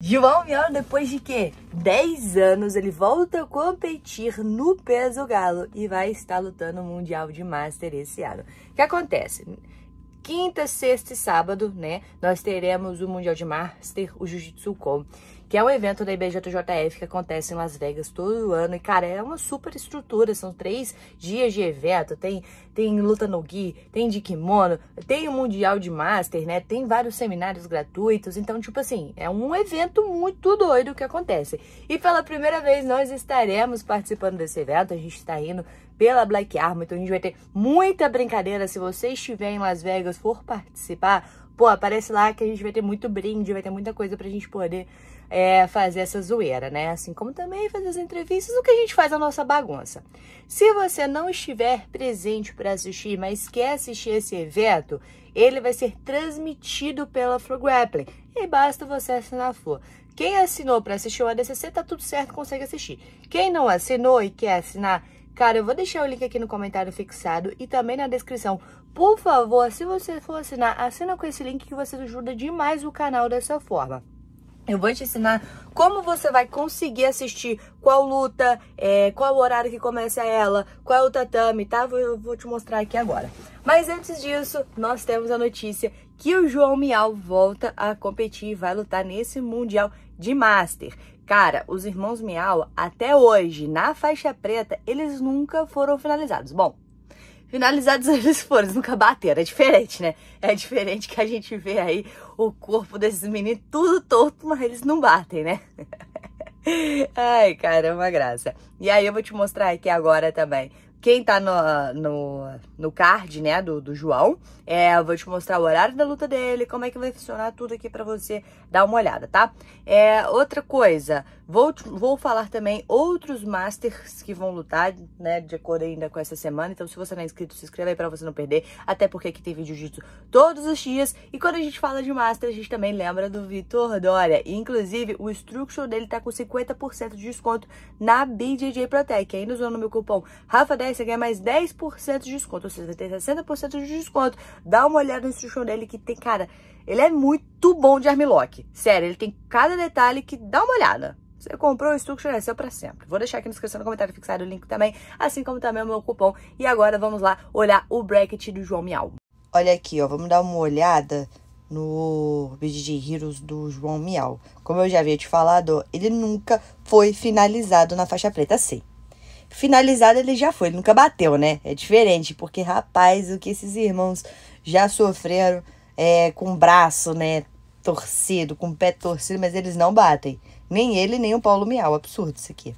João Mion, depois de quê? 10 anos, ele volta a competir no peso galo e vai estar lutando o Mundial de Master esse ano. O que acontece? Quinta, sexta e sábado, né? Nós teremos o Mundial de Master, o Jiu-Jitsu Com que é um evento da IBJJF que acontece em Las Vegas todo ano. E, cara, é uma super estrutura, são três dias de evento, tem, tem luta no gi, tem de kimono, tem o Mundial de Master, né? Tem vários seminários gratuitos, então, tipo assim, é um evento muito doido que acontece. E pela primeira vez nós estaremos participando desse evento, a gente está indo pela Black Arm. Então a gente vai ter muita brincadeira. Se você estiver em Las Vegas, for participar, pô, aparece lá que a gente vai ter muito brinde, vai ter muita coisa pra gente poder é, fazer essa zoeira, né? Assim como também fazer as entrevistas, o que a gente faz é a nossa bagunça. Se você não estiver presente para assistir, mas quer assistir esse evento, ele vai ser transmitido pela Flow Grappling e basta você assinar a Flow. Quem assinou para assistir o ADCC, tá tudo certo, consegue assistir. Quem não assinou e quer assinar, cara, eu vou deixar o link aqui no comentário fixado e também na descrição. Por favor, se você for assinar, assina com esse link que você ajuda demais o canal dessa forma. Eu vou te ensinar como você vai conseguir assistir, qual luta, é, qual horário que começa ela, qual é o tatame, tá? Eu vou te mostrar aqui agora. Mas antes disso, nós temos a notícia que o João Mial volta a competir e vai lutar nesse Mundial de Master. Cara, os irmãos Mial, até hoje, na faixa preta, eles nunca foram finalizados. Bom, Finalizados eles foram, nunca bateram. É diferente, né? É diferente que a gente vê aí o corpo desses meninos tudo torto, mas eles não batem, né? Ai, caramba é graça. E aí eu vou te mostrar aqui agora também quem tá no, no, no card, né, do, do João, é, eu vou te mostrar o horário da luta dele, como é que vai funcionar tudo aqui para você dar uma olhada, tá? É, outra coisa, vou, vou falar também outros Masters que vão lutar, né, de acordo ainda com essa semana. Então, se você não é inscrito, se inscreve aí pra você não perder, até porque aqui tem vídeo jitsu todos os dias. E quando a gente fala de Master, a gente também lembra do Vitor Dória. inclusive, o Structure dele tá com 50% de desconto na BJJ Protec. Ainda usando o meu cupom RAFA10, campanha, né? você ganha mais 10% de desconto. Ou seja, vai ter 60% de desconto. Dá uma olhada no instruction dele que tem, cara, ele é muito bom de armlock. Sério, ele tem cada detalhe que dá uma olhada. Você comprou o instruction, é seu pra sempre. Vou deixar aqui na descrição, no comentário fixado o link também, assim como também o meu cupom. E agora vamos lá olhar o bracket do João Miau. Olha aqui, ó, vamos dar uma olhada no de Heroes do João Miau. Como eu já havia te falado, ele nunca foi finalizado na faixa preta C. Finalizado ele já foi, ele nunca bateu, né? É diferente, porque rapaz, o que esses irmãos já sofreram é, com o braço, né? Torcido, com o pé torcido, mas eles não batem. Nem ele, nem o Paulo Miau. Absurdo isso aqui.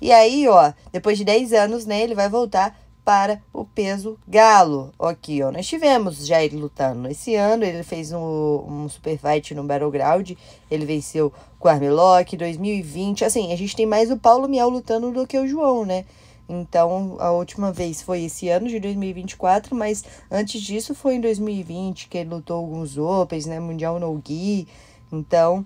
E aí, ó, depois de 10 anos, né, ele vai voltar para o peso galo. Aqui, ó, nós tivemos já ele lutando esse ano, ele fez um, um super fight no Battleground, ele venceu com o Armlock 2020, assim, a gente tem mais o Paulo Miel lutando do que o João, né? Então, a última vez foi esse ano de 2024, mas antes disso foi em 2020, que ele lutou alguns Opens, né? Mundial no Gui. Então,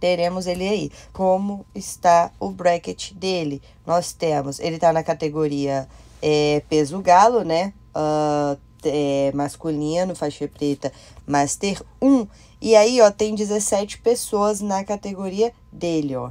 teremos ele aí. Como está o bracket dele? Nós temos, ele está na categoria é, peso galo, né? Uh, é, masculino, faixa preta, Master 1. E aí, ó, tem 17 pessoas na categoria dele, ó.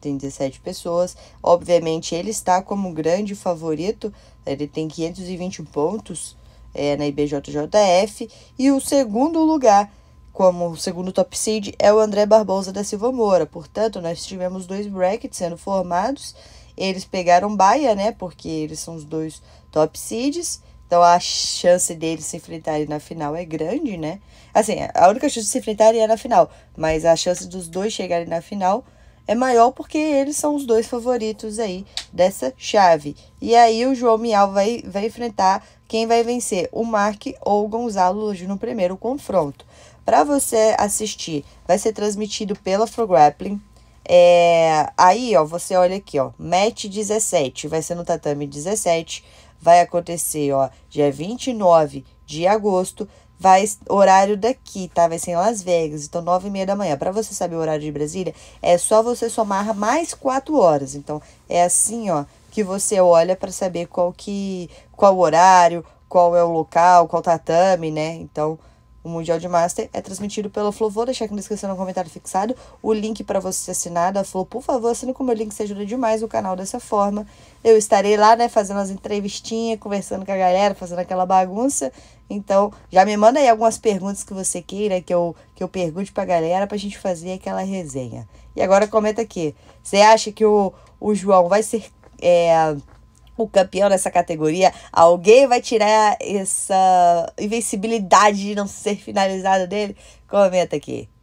Tem 17 pessoas. Obviamente, ele está como grande favorito. Ele tem 520 pontos é, na IBJJF. E o segundo lugar, como o segundo top seed, é o André Barbosa da Silva Moura. Portanto, nós tivemos dois brackets sendo formados eles pegaram Bahia, né? Porque eles são os dois top seeds. Então a chance deles se enfrentarem na final é grande, né? Assim, a única chance de se enfrentarem é na final. Mas a chance dos dois chegarem na final é maior porque eles são os dois favoritos aí dessa chave. E aí o João Mial vai, vai enfrentar quem vai vencer, o Mark ou o Gonzalo hoje no primeiro confronto. Para você assistir, vai ser transmitido pela Pro Grappling, é, aí, ó, você olha aqui, ó, match 17, vai ser no tatame 17, vai acontecer, ó, dia 29 de agosto, vai horário daqui, tá? Vai ser em Las Vegas, então nove e meia da manhã. Para você saber o horário de Brasília, é só você somar mais quatro horas. Então é assim, ó, que você olha para saber qual que qual horário, qual é o local, qual tatame, né? Então o Mundial de Master é transmitido pela Flow. Vou deixar aqui na descrição no comentário fixado o link para você assinar da Flow. Por favor, assine com o meu link, você ajuda demais o canal dessa forma. Eu estarei lá, né, fazendo as entrevistinhas, conversando com a galera, fazendo aquela bagunça. Então, já me manda aí algumas perguntas que você queira que eu, que eu pergunte pra galera pra gente fazer aquela resenha. E agora comenta aqui. Você acha que o, o João vai ser. É, o campeão dessa categoria, alguém vai tirar essa invencibilidade de não ser finalizado dele? Comenta aqui.